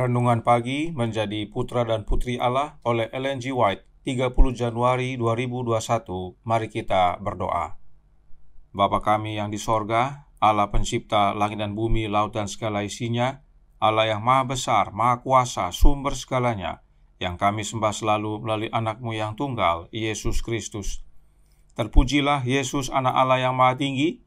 Renungan Pagi menjadi Putra dan Putri Allah oleh Ellen G. White 30 Januari 2021 Mari kita berdoa Bapa kami yang di sorga Allah pencipta langit dan bumi, laut dan segala isinya Allah yang maha besar, maha kuasa, sumber segalanya yang kami sembah selalu melalui anakmu yang tunggal, Yesus Kristus. Terpujilah Yesus anak Allah yang maha tinggi,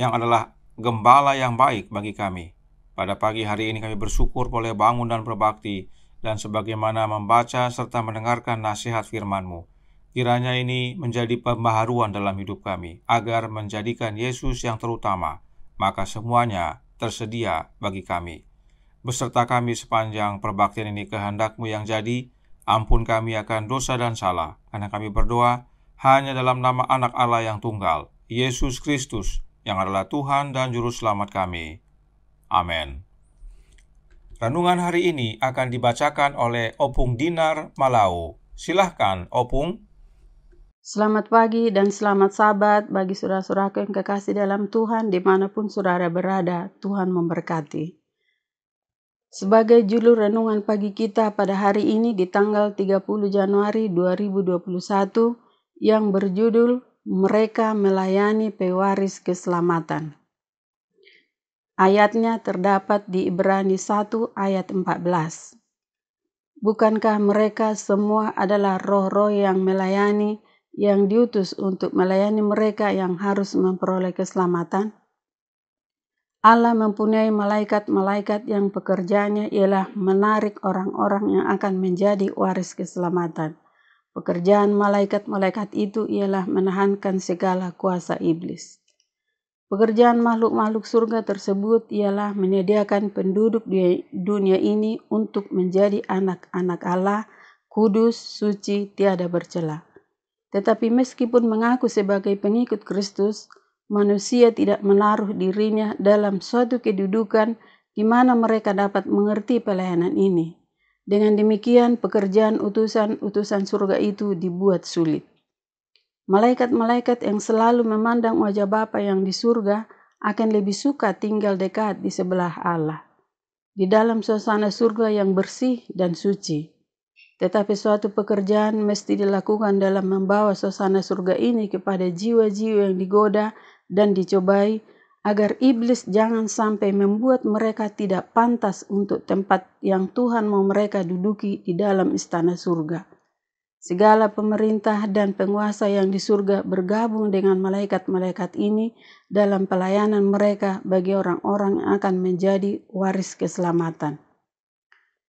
yang adalah gembala yang baik bagi kami. Pada pagi hari ini kami bersyukur boleh bangun dan berbakti, dan sebagaimana membaca serta mendengarkan nasihat firman-Mu. Kiranya ini menjadi pembaharuan dalam hidup kami, agar menjadikan Yesus yang terutama, maka semuanya tersedia bagi kami. Beserta kami sepanjang perbaktian ini kehendak-Mu yang jadi, ampun kami akan dosa dan salah, karena kami berdoa hanya dalam nama anak Allah yang tunggal, Yesus Kristus, yang adalah Tuhan dan Juru Selamat kami. Amin. Renungan hari ini akan dibacakan oleh Opung Dinar Malau. Silahkan, Opung. Selamat pagi dan selamat sabat bagi saudara-saudaraku yang kekasih dalam Tuhan dimanapun saudara berada. Tuhan memberkati. Sebagai judul renungan pagi kita pada hari ini di tanggal 30 Januari 2021 yang berjudul Mereka Melayani Pewaris Keselamatan. Ayatnya terdapat di Ibrani 1 ayat 14. Bukankah mereka semua adalah roh-roh yang melayani, yang diutus untuk melayani mereka yang harus memperoleh keselamatan? Allah mempunyai malaikat-malaikat yang pekerjaannya ialah menarik orang-orang yang akan menjadi waris keselamatan. Pekerjaan malaikat-malaikat itu ialah menahankan segala kuasa iblis. Pekerjaan makhluk-makhluk surga tersebut ialah menyediakan penduduk di dunia ini untuk menjadi anak-anak Allah, kudus, suci, tiada bercela. Tetapi meskipun mengaku sebagai pengikut Kristus, manusia tidak menaruh dirinya dalam suatu kedudukan di mana mereka dapat mengerti pelayanan ini. Dengan demikian, pekerjaan utusan-utusan surga itu dibuat sulit. Malaikat-malaikat yang selalu memandang wajah Bapa yang di surga akan lebih suka tinggal dekat di sebelah Allah, di dalam suasana surga yang bersih dan suci. Tetapi suatu pekerjaan mesti dilakukan dalam membawa suasana surga ini kepada jiwa-jiwa yang digoda dan dicobai, agar iblis jangan sampai membuat mereka tidak pantas untuk tempat yang Tuhan mau mereka duduki di dalam istana surga. Segala pemerintah dan penguasa yang di surga bergabung dengan malaikat-malaikat ini dalam pelayanan mereka bagi orang-orang yang akan menjadi waris keselamatan.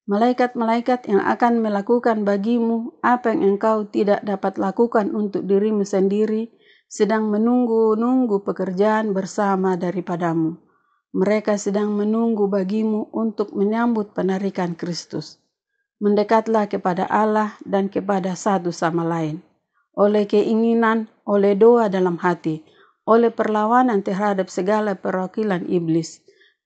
Malaikat-malaikat yang akan melakukan bagimu apa yang engkau tidak dapat lakukan untuk dirimu sendiri, sedang menunggu-nunggu pekerjaan bersama daripadamu. Mereka sedang menunggu bagimu untuk menyambut penarikan Kristus mendekatlah kepada Allah dan kepada satu sama lain. Oleh keinginan, oleh doa dalam hati, oleh perlawanan terhadap segala perwakilan iblis.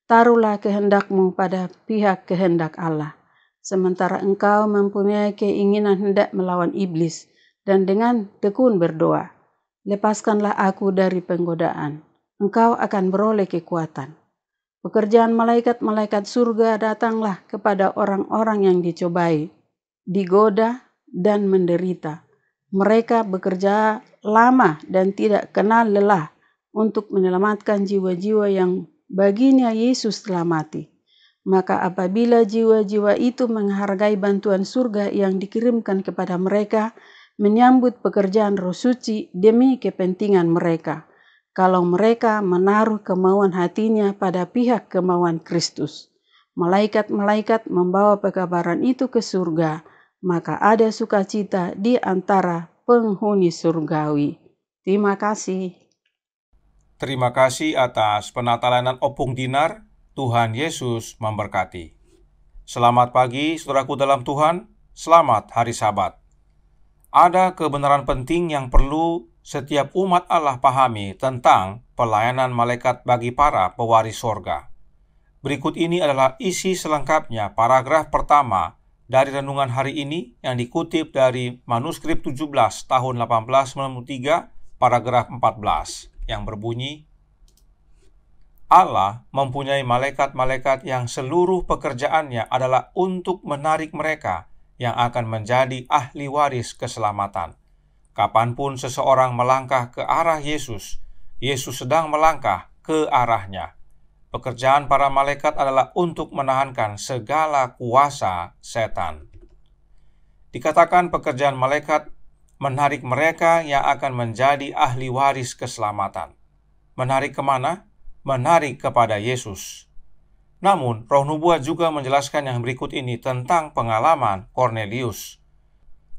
Taruhlah kehendakmu pada pihak kehendak Allah. Sementara engkau mempunyai keinginan hendak melawan iblis dan dengan tekun berdoa. Lepaskanlah aku dari penggodaan. Engkau akan beroleh kekuatan. Pekerjaan malaikat-malaikat surga datanglah kepada orang-orang yang dicobai, digoda, dan menderita. Mereka bekerja lama dan tidak kenal lelah untuk menyelamatkan jiwa-jiwa yang baginya Yesus telah mati. Maka apabila jiwa-jiwa itu menghargai bantuan surga yang dikirimkan kepada mereka, menyambut pekerjaan roh suci demi kepentingan mereka kalau mereka menaruh kemauan hatinya pada pihak kemauan Kristus. Malaikat-malaikat membawa pekabaran itu ke surga, maka ada sukacita di antara penghuni surgawi. Terima kasih. Terima kasih atas penatalanan opung dinar. Tuhan Yesus memberkati. Selamat pagi, saudaraku dalam Tuhan. Selamat hari Sabat. Ada kebenaran penting yang perlu setiap umat Allah pahami tentang pelayanan malaikat bagi para pewaris sorga. Berikut ini adalah isi selengkapnya paragraf pertama dari renungan hari ini yang dikutip dari manuskrip 17 tahun 1893 paragraf 14 yang berbunyi Allah mempunyai malaikat-malaikat yang seluruh pekerjaannya adalah untuk menarik mereka yang akan menjadi ahli waris keselamatan Kapanpun seseorang melangkah ke arah Yesus, Yesus sedang melangkah ke arahnya. Pekerjaan para malaikat adalah untuk menahankan segala kuasa setan. Dikatakan pekerjaan malaikat menarik mereka yang akan menjadi ahli waris keselamatan. Menarik kemana? Menarik kepada Yesus. Namun, roh nubuat juga menjelaskan yang berikut ini tentang pengalaman Cornelius.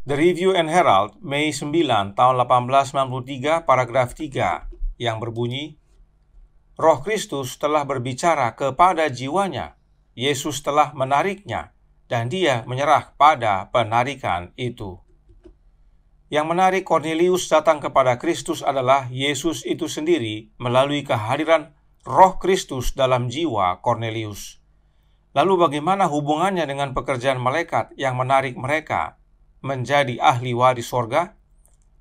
The Review and Herald, Mei 9, tahun 1893, paragraf 3, yang berbunyi, Roh Kristus telah berbicara kepada jiwanya, Yesus telah menariknya, dan dia menyerah pada penarikan itu. Yang menarik Cornelius datang kepada Kristus adalah Yesus itu sendiri melalui kehadiran roh Kristus dalam jiwa Cornelius. Lalu bagaimana hubungannya dengan pekerjaan malaikat yang menarik mereka menjadi ahli waris sorga?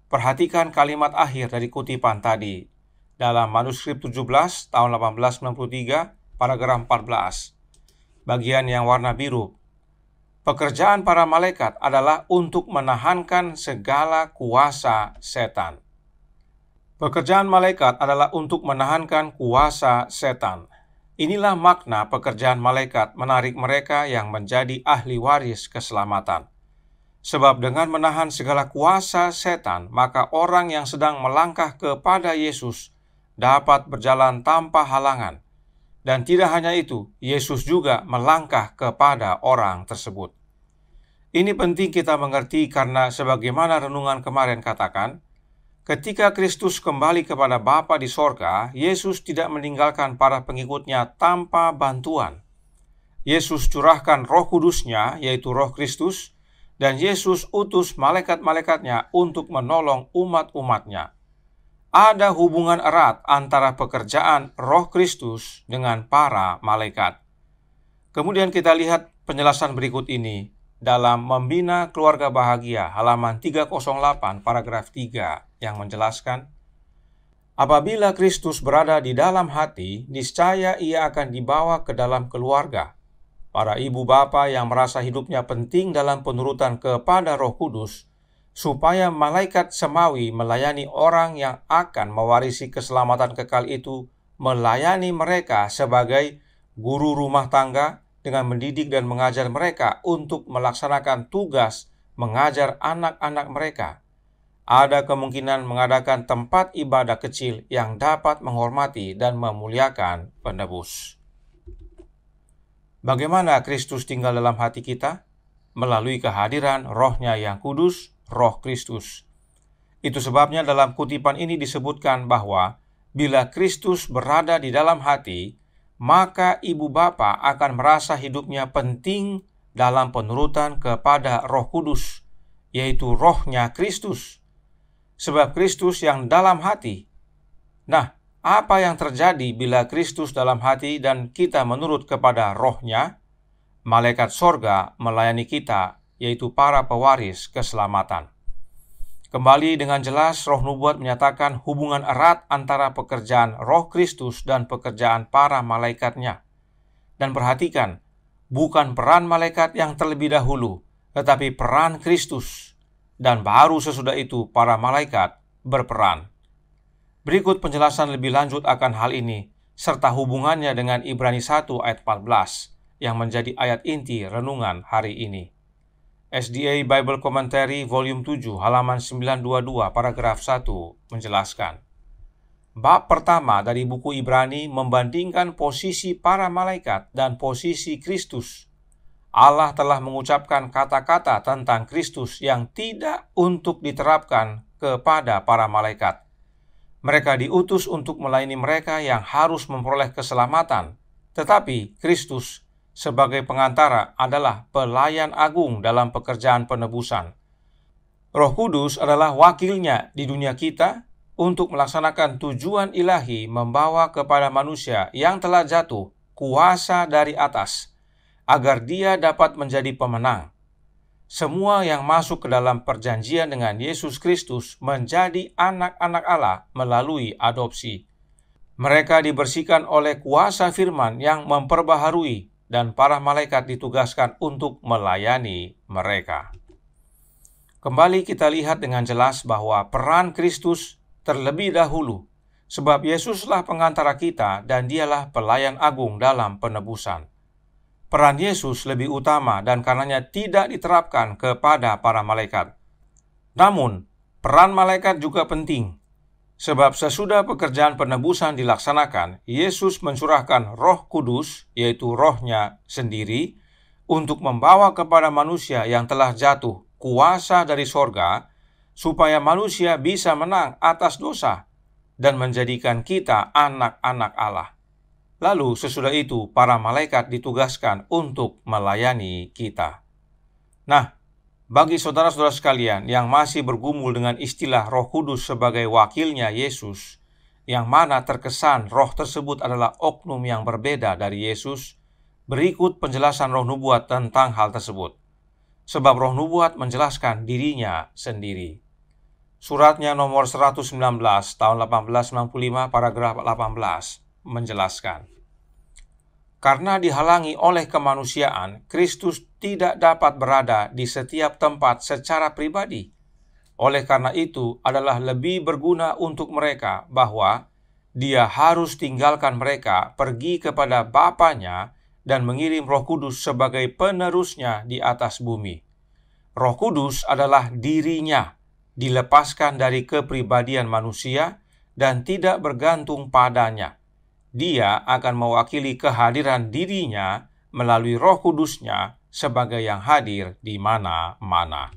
Perhatikan kalimat akhir dari kutipan tadi. Dalam manuskrip 17 tahun 1893, paragraf 14. Bagian yang warna biru. Pekerjaan para malaikat adalah untuk menahankan segala kuasa setan. Pekerjaan malaikat adalah untuk menahankan kuasa setan. Inilah makna pekerjaan malaikat menarik mereka yang menjadi ahli waris keselamatan. Sebab dengan menahan segala kuasa setan, maka orang yang sedang melangkah kepada Yesus dapat berjalan tanpa halangan. Dan tidak hanya itu, Yesus juga melangkah kepada orang tersebut. Ini penting kita mengerti karena sebagaimana renungan kemarin katakan, ketika Kristus kembali kepada Bapa di sorga, Yesus tidak meninggalkan para pengikutnya tanpa bantuan. Yesus curahkan roh kudusnya, yaitu roh Kristus, dan Yesus utus malaikat-malaikatnya untuk menolong umat-umatnya. Ada hubungan erat antara pekerjaan roh Kristus dengan para malaikat. Kemudian kita lihat penjelasan berikut ini dalam Membina Keluarga Bahagia halaman 308 paragraf 3 yang menjelaskan Apabila Kristus berada di dalam hati, niscaya ia akan dibawa ke dalam keluarga para ibu bapa yang merasa hidupnya penting dalam penurutan kepada Roh Kudus, supaya malaikat semawi melayani orang yang akan mewarisi keselamatan kekal itu, melayani mereka sebagai guru rumah tangga dengan mendidik dan mengajar mereka untuk melaksanakan tugas mengajar anak-anak mereka. Ada kemungkinan mengadakan tempat ibadah kecil yang dapat menghormati dan memuliakan penebus. Bagaimana Kristus tinggal dalam hati kita? Melalui kehadiran rohnya yang kudus, roh Kristus. Itu sebabnya dalam kutipan ini disebutkan bahwa bila Kristus berada di dalam hati, maka ibu bapa akan merasa hidupnya penting dalam penurutan kepada Roh Kudus, yaitu rohnya Kristus. Sebab Kristus yang dalam hati. Nah, apa yang terjadi bila Kristus dalam hati dan kita menurut kepada rohnya, malaikat sorga melayani kita, yaitu para pewaris keselamatan. Kembali dengan jelas, roh nubuat menyatakan hubungan erat antara pekerjaan roh Kristus dan pekerjaan para malaikatnya. Dan perhatikan, bukan peran malaikat yang terlebih dahulu, tetapi peran Kristus. Dan baru sesudah itu para malaikat berperan. Berikut penjelasan lebih lanjut akan hal ini, serta hubungannya dengan Ibrani 1 ayat 14, yang menjadi ayat inti renungan hari ini. SDA Bible Commentary Volume 7 halaman 922 paragraf 1 menjelaskan. Bab pertama dari buku Ibrani membandingkan posisi para malaikat dan posisi Kristus. Allah telah mengucapkan kata-kata tentang Kristus yang tidak untuk diterapkan kepada para malaikat. Mereka diutus untuk melayani mereka yang harus memperoleh keselamatan, tetapi Kristus sebagai pengantara adalah pelayan agung dalam pekerjaan penebusan. Roh Kudus adalah wakilnya di dunia kita untuk melaksanakan tujuan ilahi membawa kepada manusia yang telah jatuh kuasa dari atas, agar dia dapat menjadi pemenang semua yang masuk ke dalam perjanjian dengan Yesus Kristus menjadi anak-anak Allah melalui adopsi. Mereka dibersihkan oleh kuasa firman yang memperbaharui dan para malaikat ditugaskan untuk melayani mereka. Kembali kita lihat dengan jelas bahwa peran Kristus terlebih dahulu sebab Yesuslah pengantara kita dan dialah pelayan agung dalam penebusan peran Yesus lebih utama dan karenanya tidak diterapkan kepada para malaikat. Namun, peran malaikat juga penting, sebab sesudah pekerjaan penebusan dilaksanakan, Yesus mencurahkan roh kudus, yaitu rohnya sendiri, untuk membawa kepada manusia yang telah jatuh kuasa dari sorga, supaya manusia bisa menang atas dosa dan menjadikan kita anak-anak Allah. Lalu sesudah itu para malaikat ditugaskan untuk melayani kita. Nah, bagi saudara-saudara sekalian yang masih bergumul dengan istilah Roh Kudus sebagai wakilnya Yesus, yang mana terkesan roh tersebut adalah oknum yang berbeda dari Yesus, berikut penjelasan roh nubuat tentang hal tersebut. Sebab roh nubuat menjelaskan dirinya sendiri. Suratnya nomor 119 tahun 1895 paragraf 18 menjelaskan. Karena dihalangi oleh kemanusiaan, Kristus tidak dapat berada di setiap tempat secara pribadi. Oleh karena itu, adalah lebih berguna untuk mereka bahwa dia harus tinggalkan mereka pergi kepada bapanya dan mengirim Roh Kudus sebagai penerusnya di atas bumi. Roh Kudus adalah dirinya, dilepaskan dari kepribadian manusia dan tidak bergantung padanya dia akan mewakili kehadiran dirinya melalui roh kudusnya sebagai yang hadir di mana-mana.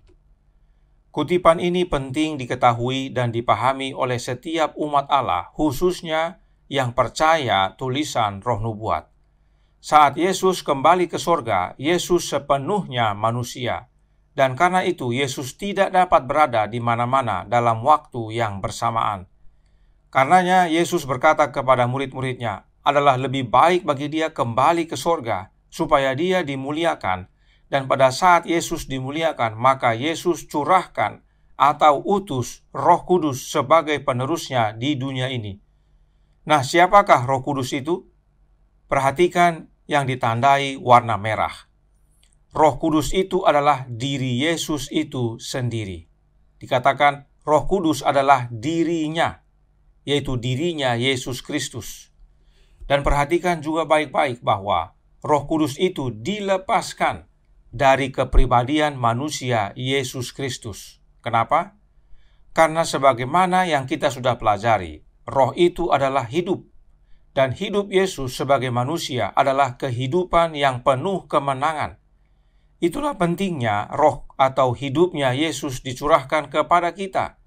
Kutipan ini penting diketahui dan dipahami oleh setiap umat Allah, khususnya yang percaya tulisan roh nubuat. Saat Yesus kembali ke sorga, Yesus sepenuhnya manusia. Dan karena itu, Yesus tidak dapat berada di mana-mana dalam waktu yang bersamaan Karenanya Yesus berkata kepada murid-muridnya, adalah lebih baik bagi dia kembali ke sorga, supaya dia dimuliakan. Dan pada saat Yesus dimuliakan, maka Yesus curahkan atau utus roh kudus sebagai penerusnya di dunia ini. Nah, siapakah roh kudus itu? Perhatikan yang ditandai warna merah. Roh kudus itu adalah diri Yesus itu sendiri. Dikatakan roh kudus adalah dirinya yaitu dirinya Yesus Kristus. Dan perhatikan juga baik-baik bahwa Roh Kudus itu dilepaskan dari kepribadian manusia Yesus Kristus. Kenapa? Karena sebagaimana yang kita sudah pelajari, roh itu adalah hidup, dan hidup Yesus sebagai manusia adalah kehidupan yang penuh kemenangan. Itulah pentingnya roh atau hidupnya Yesus dicurahkan kepada kita,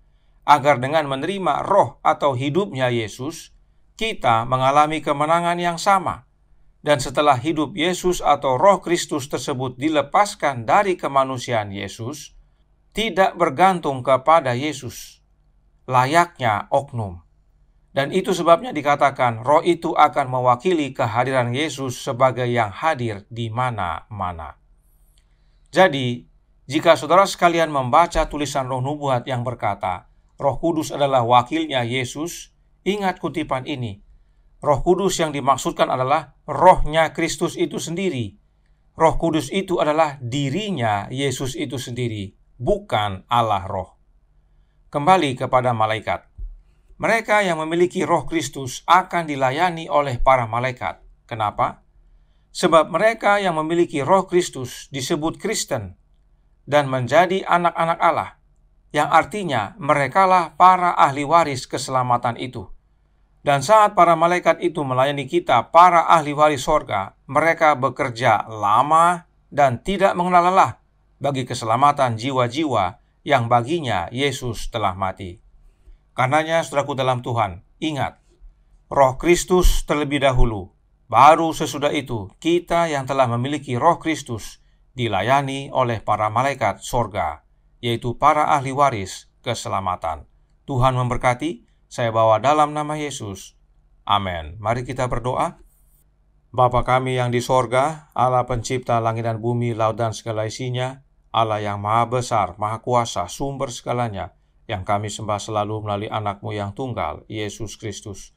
agar dengan menerima roh atau hidupnya Yesus, kita mengalami kemenangan yang sama. Dan setelah hidup Yesus atau roh Kristus tersebut dilepaskan dari kemanusiaan Yesus, tidak bergantung kepada Yesus, layaknya oknum. Dan itu sebabnya dikatakan roh itu akan mewakili kehadiran Yesus sebagai yang hadir di mana-mana. Jadi, jika saudara sekalian membaca tulisan roh nubuat yang berkata, Roh Kudus adalah wakilnya Yesus, ingat kutipan ini. Roh Kudus yang dimaksudkan adalah rohnya Kristus itu sendiri. Roh Kudus itu adalah dirinya Yesus itu sendiri, bukan Allah roh. Kembali kepada malaikat. Mereka yang memiliki roh Kristus akan dilayani oleh para malaikat. Kenapa? Sebab mereka yang memiliki roh Kristus disebut Kristen dan menjadi anak-anak Allah yang artinya merekalah para ahli waris keselamatan itu. Dan saat para malaikat itu melayani kita, para ahli waris sorga, mereka bekerja lama dan tidak mengenal lelah bagi keselamatan jiwa-jiwa yang baginya Yesus telah mati. Karenanya, saudaraku dalam Tuhan, ingat, roh Kristus terlebih dahulu, baru sesudah itu kita yang telah memiliki roh Kristus dilayani oleh para malaikat sorga yaitu para ahli waris keselamatan. Tuhan memberkati, saya bawa dalam nama Yesus. Amin. Mari kita berdoa. Bapa kami yang di sorga, Allah pencipta langit dan bumi, laut dan segala isinya, Allah yang maha besar, maha kuasa, sumber segalanya, yang kami sembah selalu melalui anakmu yang tunggal, Yesus Kristus.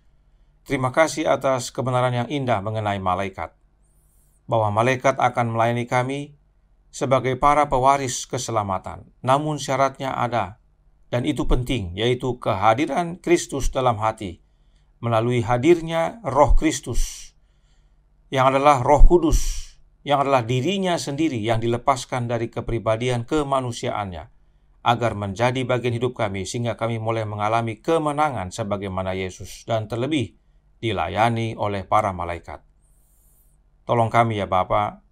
Terima kasih atas kebenaran yang indah mengenai malaikat. Bahwa malaikat akan melayani kami sebagai para pewaris keselamatan. Namun syaratnya ada, dan itu penting, yaitu kehadiran Kristus dalam hati melalui hadirnya Roh Kristus, yang adalah Roh Kudus, yang adalah dirinya sendiri yang dilepaskan dari kepribadian kemanusiaannya, agar menjadi bagian hidup kami, sehingga kami mulai mengalami kemenangan sebagaimana Yesus, dan terlebih dilayani oleh para malaikat. Tolong kami, ya Bapak,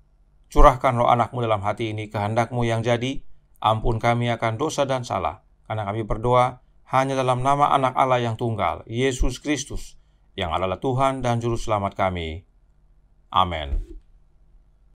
Curahkan roh anakmu dalam hati ini kehendakmu yang jadi, ampun kami akan dosa dan salah, karena kami berdoa hanya dalam nama anak Allah yang tunggal, Yesus Kristus, yang adalah Tuhan dan Juru Selamat kami. Amin.